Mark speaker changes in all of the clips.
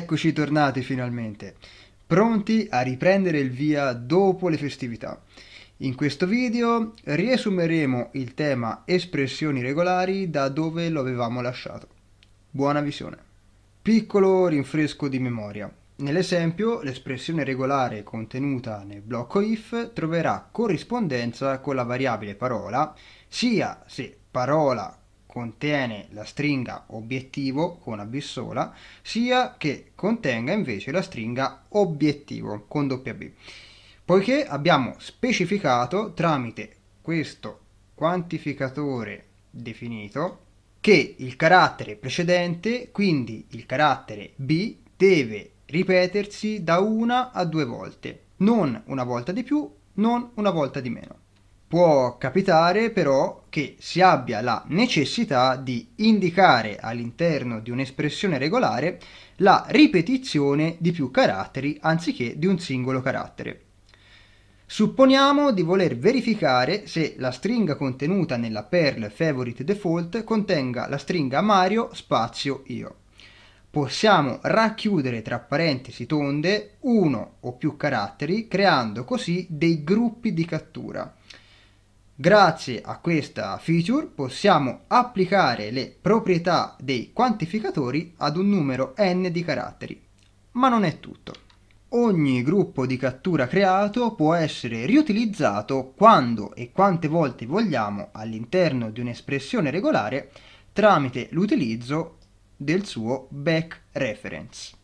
Speaker 1: Eccoci tornati finalmente, pronti a riprendere il via dopo le festività. In questo video riassumeremo il tema espressioni regolari da dove lo avevamo lasciato. Buona visione. Piccolo rinfresco di memoria. Nell'esempio l'espressione regolare contenuta nel blocco if troverà corrispondenza con la variabile parola sia se parola contiene la stringa obiettivo con AB sola, sia che contenga invece la stringa obiettivo con doppia B. Poiché abbiamo specificato tramite questo quantificatore definito che il carattere precedente, quindi il carattere B, deve ripetersi da una a due volte, non una volta di più, non una volta di meno. Può capitare però che si abbia la necessità di indicare all'interno di un'espressione regolare la ripetizione di più caratteri anziché di un singolo carattere. Supponiamo di voler verificare se la stringa contenuta nella perl favorite default contenga la stringa Mario spazio io. Possiamo racchiudere tra parentesi tonde uno o più caratteri creando così dei gruppi di cattura. Grazie a questa feature possiamo applicare le proprietà dei quantificatori ad un numero n di caratteri. Ma non è tutto. Ogni gruppo di cattura creato può essere riutilizzato quando e quante volte vogliamo all'interno di un'espressione regolare tramite l'utilizzo del suo back reference.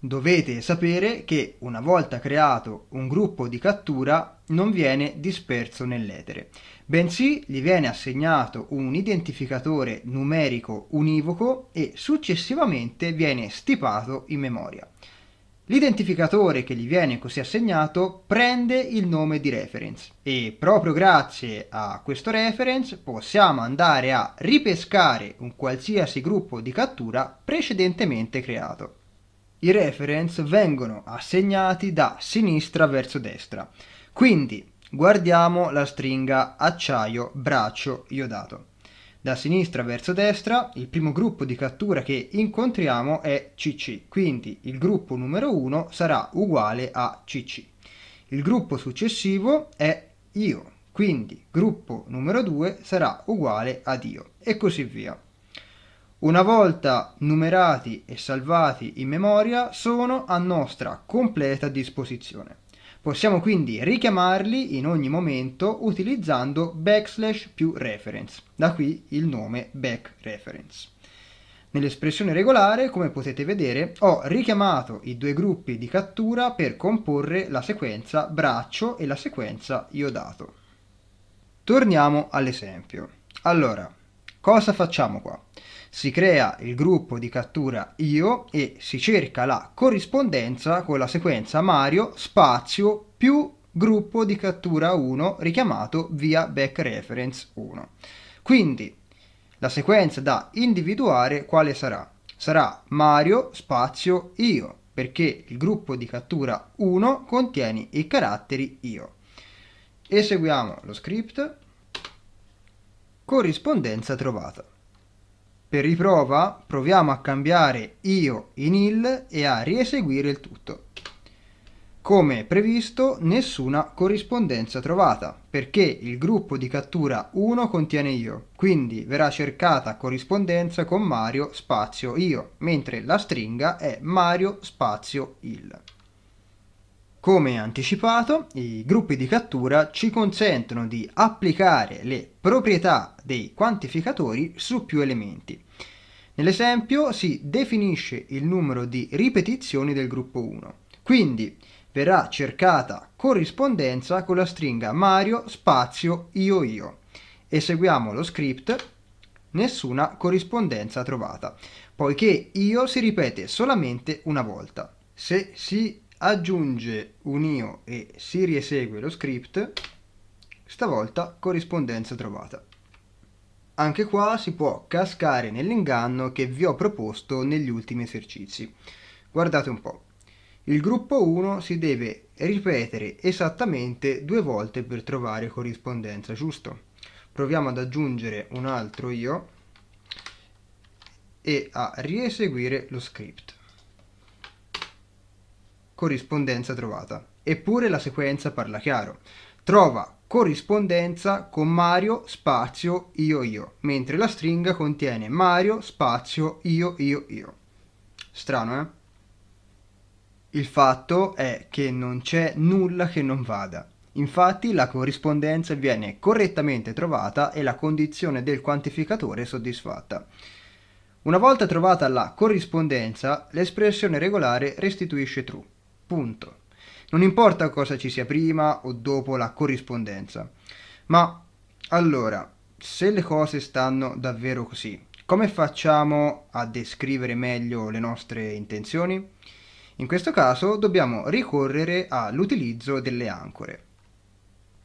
Speaker 1: Dovete sapere che una volta creato un gruppo di cattura non viene disperso nell'etere, bensì gli viene assegnato un identificatore numerico univoco e successivamente viene stipato in memoria. L'identificatore che gli viene così assegnato prende il nome di reference e proprio grazie a questo reference possiamo andare a ripescare un qualsiasi gruppo di cattura precedentemente creato i reference vengono assegnati da sinistra verso destra. Quindi guardiamo la stringa acciaio braccio iodato. Da sinistra verso destra il primo gruppo di cattura che incontriamo è CC, quindi il gruppo numero 1 sarà uguale a CC. Il gruppo successivo è io, quindi gruppo numero 2 sarà uguale ad io e così via. Una volta numerati e salvati in memoria sono a nostra completa disposizione. Possiamo quindi richiamarli in ogni momento utilizzando backslash più reference, da qui il nome backreference. Nell'espressione regolare, come potete vedere, ho richiamato i due gruppi di cattura per comporre la sequenza braccio e la sequenza io dato. Torniamo all'esempio. Allora, cosa facciamo qua? si crea il gruppo di cattura io e si cerca la corrispondenza con la sequenza Mario spazio più gruppo di cattura 1 richiamato via back reference 1. Quindi la sequenza da individuare quale sarà? Sarà Mario spazio io perché il gruppo di cattura 1 contiene i caratteri io. Eseguiamo lo script corrispondenza trovata. Per riprova proviamo a cambiare io in il e a rieseguire il tutto. Come previsto nessuna corrispondenza trovata perché il gruppo di cattura 1 contiene io, quindi verrà cercata corrispondenza con Mario spazio io, mentre la stringa è Mario spazio il. Come anticipato, i gruppi di cattura ci consentono di applicare le proprietà dei quantificatori su più elementi. Nell'esempio si definisce il numero di ripetizioni del gruppo 1, quindi verrà cercata corrispondenza con la stringa Mario spazio io io. Eseguiamo lo script, nessuna corrispondenza trovata, poiché io si ripete solamente una volta. Se si aggiunge un io e si riesegue lo script, stavolta corrispondenza trovata. Anche qua si può cascare nell'inganno che vi ho proposto negli ultimi esercizi. Guardate un po'. Il gruppo 1 si deve ripetere esattamente due volte per trovare corrispondenza, giusto? Proviamo ad aggiungere un altro io e a rieseguire lo script corrispondenza trovata. Eppure la sequenza parla chiaro. Trova corrispondenza con Mario spazio io io, mentre la stringa contiene Mario spazio io io io. Strano, eh? Il fatto è che non c'è nulla che non vada. Infatti la corrispondenza viene correttamente trovata e la condizione del quantificatore soddisfatta. Una volta trovata la corrispondenza, l'espressione regolare restituisce true. Punto. Non importa cosa ci sia prima o dopo la corrispondenza. Ma allora, se le cose stanno davvero così, come facciamo a descrivere meglio le nostre intenzioni? In questo caso dobbiamo ricorrere all'utilizzo delle ancore.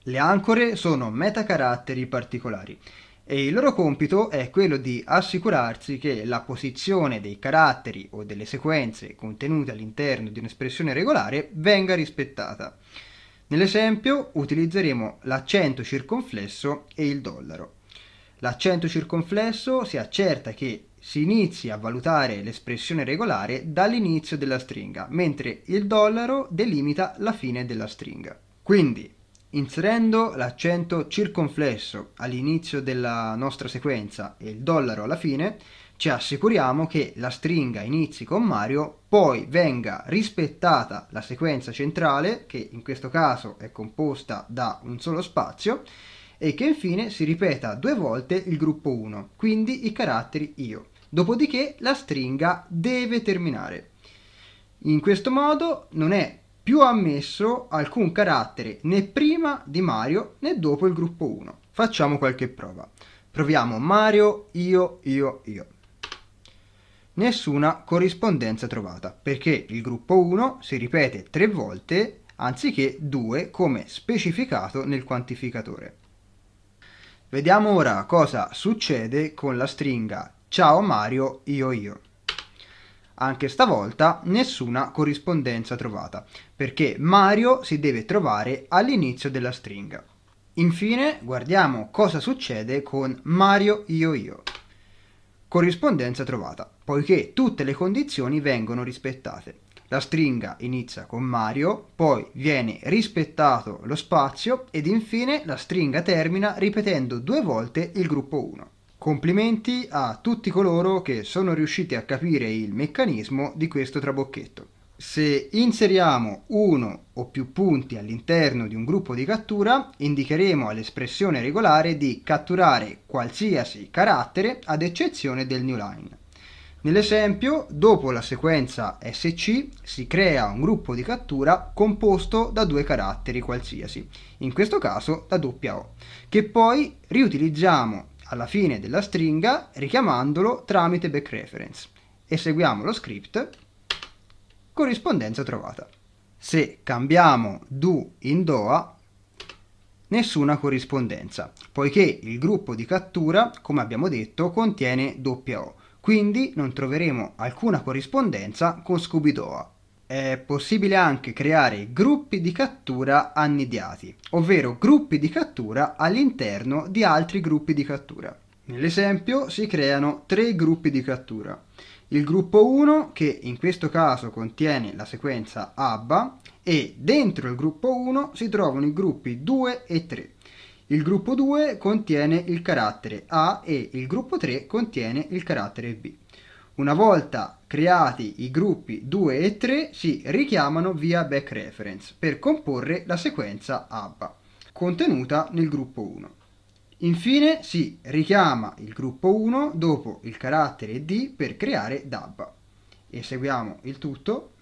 Speaker 1: Le ancore sono metacaratteri particolari e il loro compito è quello di assicurarsi che la posizione dei caratteri o delle sequenze contenute all'interno di un'espressione regolare venga rispettata. Nell'esempio utilizzeremo l'accento circonflesso e il dollaro. L'accento circonflesso si accerta che si inizi a valutare l'espressione regolare dall'inizio della stringa, mentre il dollaro delimita la fine della stringa. Quindi, Inserendo l'accento circonflesso all'inizio della nostra sequenza e il dollaro alla fine, ci assicuriamo che la stringa inizi con Mario, poi venga rispettata la sequenza centrale, che in questo caso è composta da un solo spazio, e che infine si ripeta due volte il gruppo 1, quindi i caratteri io. Dopodiché la stringa deve terminare. In questo modo non è più ha messo alcun carattere né prima di Mario né dopo il gruppo 1. Facciamo qualche prova. Proviamo Mario, io, io, io. Nessuna corrispondenza trovata, perché il gruppo 1 si ripete tre volte anziché due come specificato nel quantificatore. Vediamo ora cosa succede con la stringa Ciao Mario, io, io. Anche stavolta nessuna corrispondenza trovata, perché Mario si deve trovare all'inizio della stringa. Infine guardiamo cosa succede con Mario Io Io. Corrispondenza trovata, poiché tutte le condizioni vengono rispettate. La stringa inizia con Mario, poi viene rispettato lo spazio ed infine la stringa termina ripetendo due volte il gruppo 1. Complimenti a tutti coloro che sono riusciti a capire il meccanismo di questo trabocchetto. Se inseriamo uno o più punti all'interno di un gruppo di cattura, indicheremo all'espressione regolare di catturare qualsiasi carattere ad eccezione del new line. Nell'esempio, dopo la sequenza SC si crea un gruppo di cattura composto da due caratteri qualsiasi, in questo caso la doppia O, che poi riutilizziamo alla fine della stringa richiamandolo tramite back reference. Eseguiamo lo script corrispondenza trovata. Se cambiamo do in doa, nessuna corrispondenza, poiché il gruppo di cattura, come abbiamo detto, contiene doppia O, quindi non troveremo alcuna corrispondenza con Scooby-Doa è possibile anche creare gruppi di cattura annidiati, ovvero gruppi di cattura all'interno di altri gruppi di cattura. Nell'esempio si creano tre gruppi di cattura. Il gruppo 1 che in questo caso contiene la sequenza ABBA e dentro il gruppo 1 si trovano i gruppi 2 e 3. Il gruppo 2 contiene il carattere A e il gruppo 3 contiene il carattere B. Una volta creati i gruppi 2 e 3 si richiamano via back reference per comporre la sequenza ABBA contenuta nel gruppo 1. Infine si richiama il gruppo 1 dopo il carattere D per creare DABBA. Eseguiamo il tutto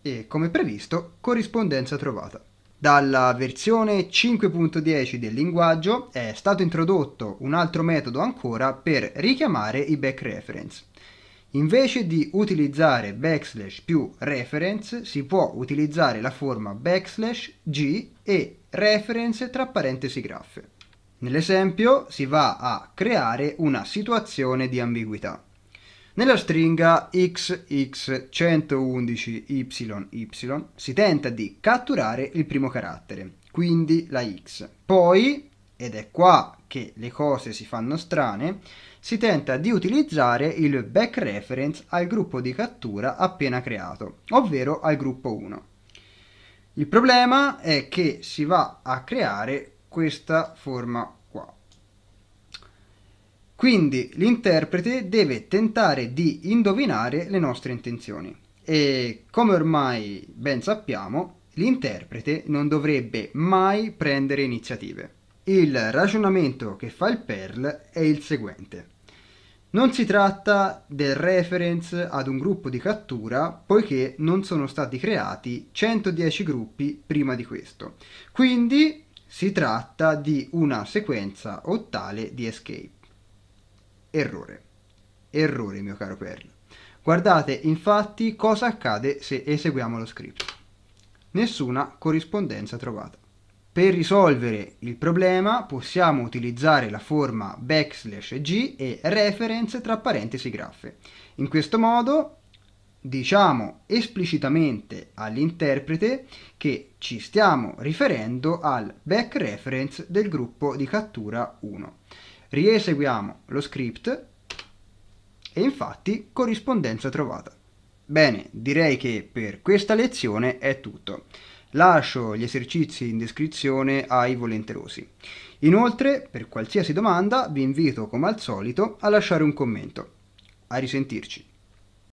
Speaker 1: e come previsto corrispondenza trovata. Dalla versione 5.10 del linguaggio è stato introdotto un altro metodo ancora per richiamare i back reference. Invece di utilizzare backslash più reference si può utilizzare la forma backslash g e reference tra parentesi graffe. Nell'esempio si va a creare una situazione di ambiguità. Nella stringa xx111yy si tenta di catturare il primo carattere, quindi la x. Poi, ed è qua che le cose si fanno strane, si tenta di utilizzare il back reference al gruppo di cattura appena creato, ovvero al gruppo 1. Il problema è che si va a creare questa forma quindi l'interprete deve tentare di indovinare le nostre intenzioni e come ormai ben sappiamo l'interprete non dovrebbe mai prendere iniziative. Il ragionamento che fa il Perl è il seguente. Non si tratta del reference ad un gruppo di cattura poiché non sono stati creati 110 gruppi prima di questo. Quindi si tratta di una sequenza ottale di escape. Errore. Errore, mio caro Perl. Guardate infatti cosa accade se eseguiamo lo script. Nessuna corrispondenza trovata. Per risolvere il problema possiamo utilizzare la forma backslash g e reference tra parentesi graffe. In questo modo diciamo esplicitamente all'interprete che ci stiamo riferendo al back reference del gruppo di cattura 1. Rieseguiamo lo script e infatti corrispondenza trovata. Bene, direi che per questa lezione è tutto. Lascio gli esercizi in descrizione ai volenterosi. Inoltre, per qualsiasi domanda, vi invito come al solito a lasciare un commento. A risentirci.